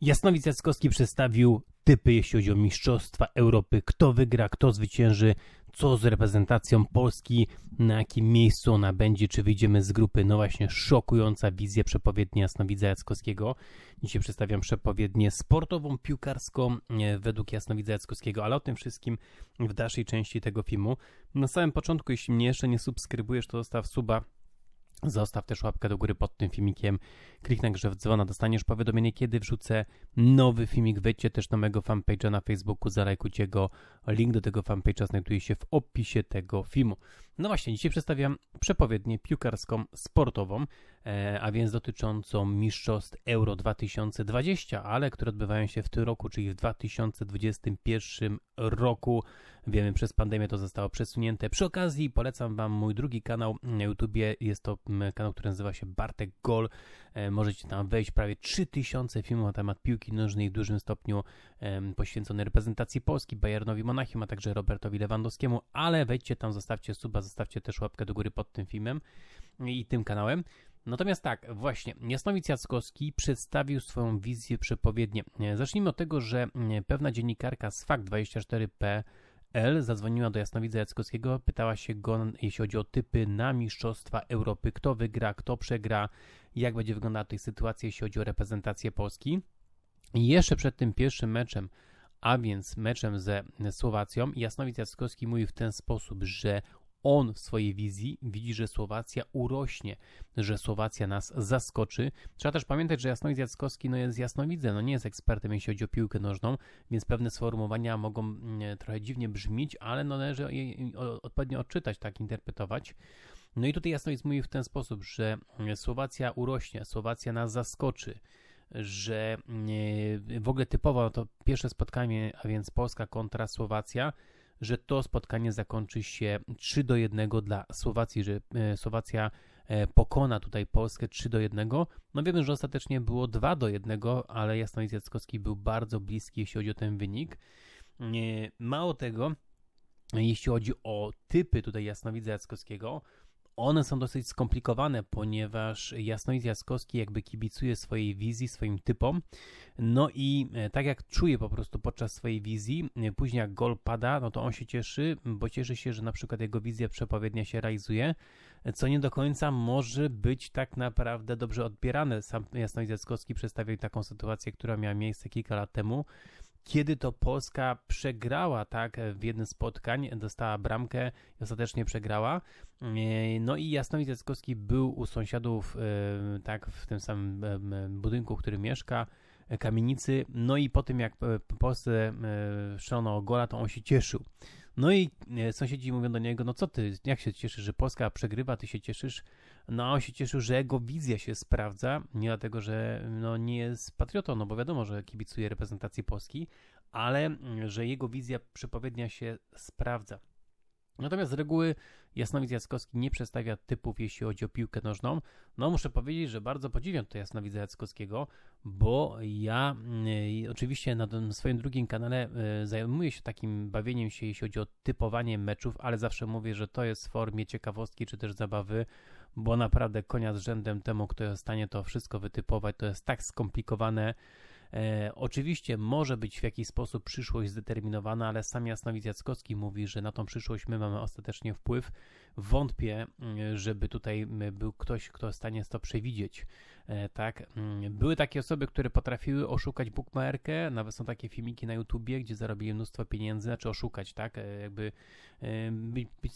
Jasnowic Jackowski przedstawił typy, jeśli chodzi o Mistrzostwa Europy. Kto wygra, kto zwycięży, co z reprezentacją Polski, na jakim miejscu ona będzie, czy wyjdziemy z grupy. No właśnie, szokująca wizja przepowiednia Jasnowidza Jackowskiego. Dzisiaj przedstawiam przepowiednię sportową, piłkarską e, według Jasnowidza Jackowskiego, ale o tym wszystkim w dalszej części tego filmu. Na samym początku, jeśli mnie jeszcze nie subskrybujesz, to zostaw suba Zostaw też łapkę do góry pod tym filmikiem. Kliknij grze w dzwona, dostaniesz powiadomienie, kiedy wrzucę nowy filmik. Wejdźcie też na mojego fanpage'a na Facebooku, zalajkujcie go. Link do tego fanpage'a znajduje się w opisie tego filmu. No właśnie, dzisiaj przedstawiam przepowiednię piłkarską sportową, e, a więc dotyczącą mistrzostw Euro 2020, ale które odbywają się w tym roku, czyli w 2021 roku. Wiemy, przez pandemię to zostało przesunięte. Przy okazji polecam Wam mój drugi kanał na YouTubie. Jest to kanał, który nazywa się Bartek Gol. E, możecie tam wejść prawie 3000 filmów na temat piłki nożnej w dużym stopniu poświęcony reprezentacji Polski, Bayernowi Monachium, a także Robertowi Lewandowskiemu, ale wejdźcie tam, zostawcie suba, zostawcie też łapkę do góry pod tym filmem i tym kanałem. Natomiast tak, właśnie, Jasnowic Jackowski przedstawił swoją wizję przepowiednie. Zacznijmy od tego, że mm, pewna dziennikarka z Fakt24.pl zadzwoniła do Jasnowidza Jackowskiego, pytała się go, jeśli chodzi o typy na Mistrzostwa Europy, kto wygra, kto przegra, jak będzie wyglądała tej sytuacji, jeśli chodzi o reprezentację Polski. I jeszcze przed tym pierwszym meczem, a więc meczem ze Słowacją, Jasnowic Jackowski mówi w ten sposób, że on w swojej wizji widzi, że Słowacja urośnie, że Słowacja nas zaskoczy. Trzeba też pamiętać, że Jasnowidz Jackowski no jest jasnowidzem, no nie jest ekspertem, jeśli chodzi o piłkę nożną, więc pewne sformułowania mogą mm, trochę dziwnie brzmieć, ale no należy je odpowiednio odczytać, tak interpretować. No i tutaj Jasnowidz mówi w ten sposób, że mm, Słowacja urośnie, Słowacja nas zaskoczy że mm, w ogóle typowo to pierwsze spotkanie, a więc Polska kontra Słowacja, że to spotkanie zakończy się 3 do 1 dla Słowacji, że e, Słowacja e, pokona tutaj Polskę 3 do 1. No wiemy, że ostatecznie było 2 do 1, ale Jasnowic Jackowski był bardzo bliski, jeśli chodzi o ten wynik. E, mało tego, jeśli chodzi o typy tutaj Jasnowidza Jackowskiego, one są dosyć skomplikowane, ponieważ Jasnoid Jaskowski jakby kibicuje swojej wizji, swoim typom. No i e, tak jak czuje po prostu podczas swojej wizji, e, później jak gol pada, no to on się cieszy, bo cieszy się, że na przykład jego wizja przepowiednia się realizuje, e, co nie do końca może być tak naprawdę dobrze odbierane. Sam Jasnoid Jaskowski przedstawił taką sytuację, która miała miejsce kilka lat temu, kiedy to Polska przegrała tak w jednym spotkań, dostała bramkę i ostatecznie przegrała. E, no i Jasnowid Jackowski był u sąsiadów e, tak w tym samym e, budynku, w którym mieszka, kamienicy. No i po tym jak Polsce strzelono gola, to on się cieszył. No i e, sąsiedzi mówią do niego, no co ty, jak się cieszysz, że Polska przegrywa, ty się cieszysz? No, on się cieszył, że jego wizja się sprawdza, nie dlatego, że no, nie jest patriotą, no bo wiadomo, że kibicuje reprezentacji Polski, ale mm, że jego wizja przepowiednia się sprawdza. Natomiast z reguły Jasnowidz Jackowski nie przestawia typów, jeśli chodzi o piłkę nożną. No muszę powiedzieć, że bardzo podziwiam to Jasnowidza Jackowskiego, bo ja y, oczywiście na tym swoim drugim kanale y, zajmuję się takim bawieniem się, jeśli chodzi o typowanie meczów, ale zawsze mówię, że to jest w formie ciekawostki czy też zabawy, bo naprawdę konia z rzędem temu, kto jest w stanie to wszystko wytypować, to jest tak skomplikowane, E, oczywiście może być w jakiś sposób przyszłość zdeterminowana, ale sam Jasnowidz Jackowski mówi, że na tą przyszłość my mamy ostatecznie wpływ. Wątpię, mm, żeby tutaj mm, był ktoś, kto w stanie to przewidzieć. E, tak? Mm, były takie osoby, które potrafiły oszukać bookmarkę, nawet są takie filmiki na YouTubie, gdzie zarobili mnóstwo pieniędzy, znaczy oszukać, tak? E, jakby e, być, być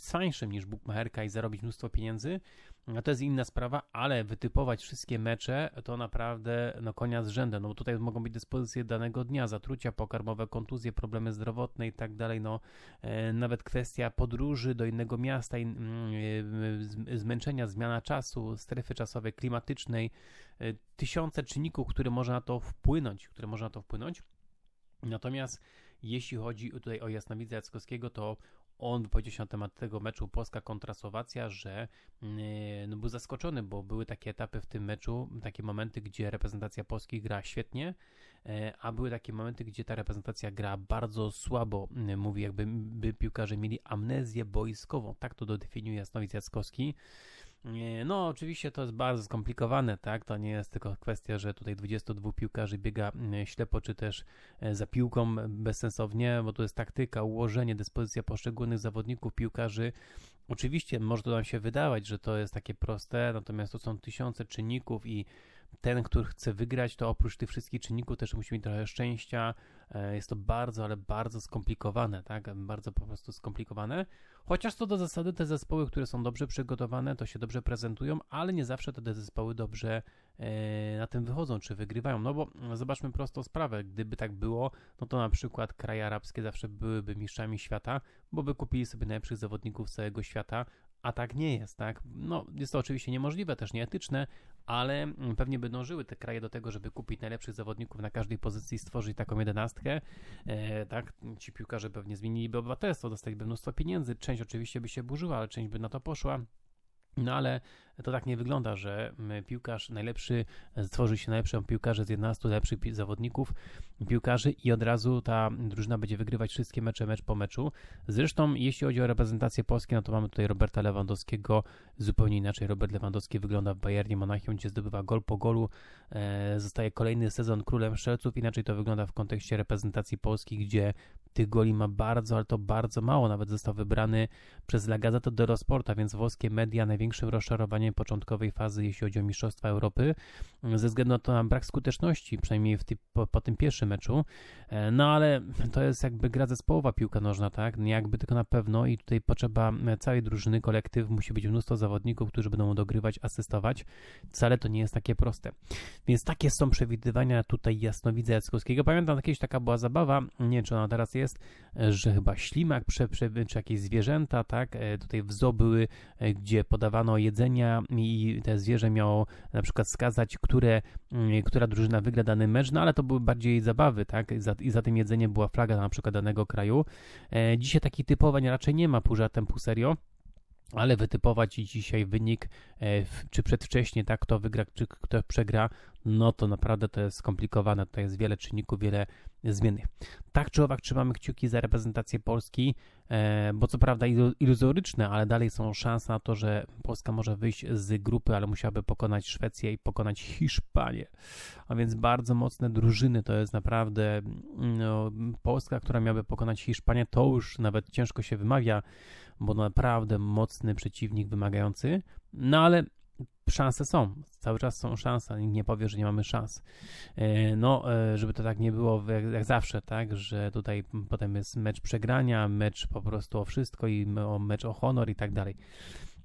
niż bookmarka i zarobić mnóstwo pieniędzy, no to jest inna sprawa, ale wytypować wszystkie mecze to naprawdę no konia z rzędem, no bo tutaj mogą być dyspozycje danego dnia, zatrucia pokarmowe, kontuzje, problemy zdrowotne i tak dalej, no nawet kwestia podróży do innego miasta, mm, zmęczenia, zmiana czasu, strefy czasowej, klimatycznej, E, tysiące czynników, które można na to wpłynąć, które można na to wpłynąć. Natomiast jeśli chodzi tutaj o Jasnowidza Jackowskiego, to on wypowiedział się na temat tego meczu Polska kontra Słowacja, że mm, e, no, był zaskoczony, bo były takie etapy w tym meczu, takie momenty, gdzie reprezentacja Polski gra świetnie, e, a były takie momenty, gdzie ta reprezentacja gra bardzo słabo. Mówi, jakby by piłkarze mieli amnezję boiskową. Tak to dodefiniuje Jasnowic Jackowski. E, no, oczywiście to jest bardzo skomplikowane, tak? To nie jest tylko kwestia, że tutaj 22 piłkarzy biega e, ślepo, czy też e, za piłką bezsensownie, bo to jest taktyka, ułożenie, dyspozycja poszczególnych zawodników, piłkarzy. Oczywiście może to nam się wydawać, że to jest takie proste, natomiast to są tysiące czynników i ten, który chce wygrać, to oprócz tych wszystkich czynników też musi mieć trochę szczęścia, E, jest to bardzo, ale bardzo skomplikowane, tak? Bardzo po prostu skomplikowane. Chociaż to do zasady, te zespoły, które są dobrze przygotowane, to się dobrze prezentują, ale nie zawsze te zespoły dobrze e, na tym wychodzą czy wygrywają. No bo zobaczmy prostą sprawę. Gdyby tak było, no to na przykład kraje arabskie zawsze byłyby mistrzami świata, bo by kupili sobie najlepszych zawodników całego świata, a tak nie jest, tak? No, jest to oczywiście niemożliwe, też nieetyczne, ale mm, pewnie by dążyły te kraje do tego, żeby kupić najlepszych zawodników na każdej pozycji, i stworzyć taką jedenastkę, e, tak? Ci piłkarze pewnie zmieniliby obywatelstwo, dostaliby mnóstwo pieniędzy, część oczywiście by się burzyła, ale część by na to poszła. No ale to tak nie wygląda, że mm, piłkarz najlepszy, e, stworzy się najlepszą piłkarzy z 11 lepszych zawodników, piłkarzy i od razu ta drużyna będzie wygrywać wszystkie mecze mecz po meczu. Zresztą jeśli chodzi o reprezentację Polski, no to mamy tutaj Roberta Lewandowskiego zupełnie inaczej. Robert Lewandowski wygląda w Bayernie Monachium, gdzie zdobywa gol po golu, e, zostaje kolejny sezon królem strzelców. Inaczej to wygląda w kontekście reprezentacji Polski, gdzie tych goli ma bardzo, ale to bardzo mało. Nawet został wybrany przez La Gazeta do Sporta, więc włoskie media największym rozczarowaniem początkowej fazy, jeśli chodzi o Mistrzostwa Europy, ze względu na to na brak skuteczności, przynajmniej w ty, po, po, tym pierwszym meczu. E, no ale to jest jakby gra zespołowa piłka nożna, tak? No jakby tylko na pewno i tutaj potrzeba e, całej drużyny, kolektyw, musi być mnóstwo zawodników, którzy będą dogrywać, asystować. Wcale to nie jest takie proste. Więc takie są przewidywania tutaj jasnowidza Jackowskiego. Pamiętam, kiedyś taka była zabawa, nie wiem, czy ona teraz jest, e, że chyba ślimak, prze, prze, czy jakieś zwierzęta, tak? Tutaj w zoo były, gdzie podawano jedzenia i te zwierzę miało na przykład skazać, które, mm, która drużyna wygra dany mecz, no ale to były bardziej zabawy, tak? I za, i za tym jedzeniem była flaga na przykład danego kraju. E, dzisiaj takich typowań raczej nie ma, pół żartem, pół serio ale wytypować dzisiaj wynik, e, czy przedwcześnie, tak, kto wygra, czy kto przegra, no to naprawdę to jest skomplikowane. Tutaj jest wiele czynników, wiele zmiennych. Tak czy owak trzymamy kciuki za reprezentację Polski, e, bo co prawda iluzoryczne, ale dalej są szanse na to, że Polska może wyjść z grupy, ale musiałaby pokonać Szwecję i pokonać Hiszpanię. A więc bardzo mocne drużyny to jest naprawdę mm, no, Polska, która miałaby pokonać Hiszpanię, to już nawet ciężko się wymawia, bo naprawdę mocny przeciwnik wymagający. No ale szanse są, cały czas są szanse, nikt nie powie, że nie mamy szans. E, no, e, żeby to tak nie było jak zawsze, tak, że tutaj potem jest mecz przegrania, mecz po prostu o wszystko i mecz o honor i tak dalej.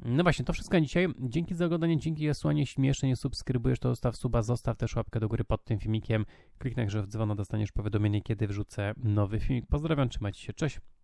No właśnie, to wszystko dzisiaj. Dzięki za oglądanie, dzięki za słuchanie. Jeśli nie subskrybujesz, to zostaw suba, zostaw też łapkę do góry pod tym filmikiem. Kliknij, że w dzwona dostaniesz powiadomienie, kiedy wrzucę nowy filmik. Pozdrawiam, trzymajcie się, cześć!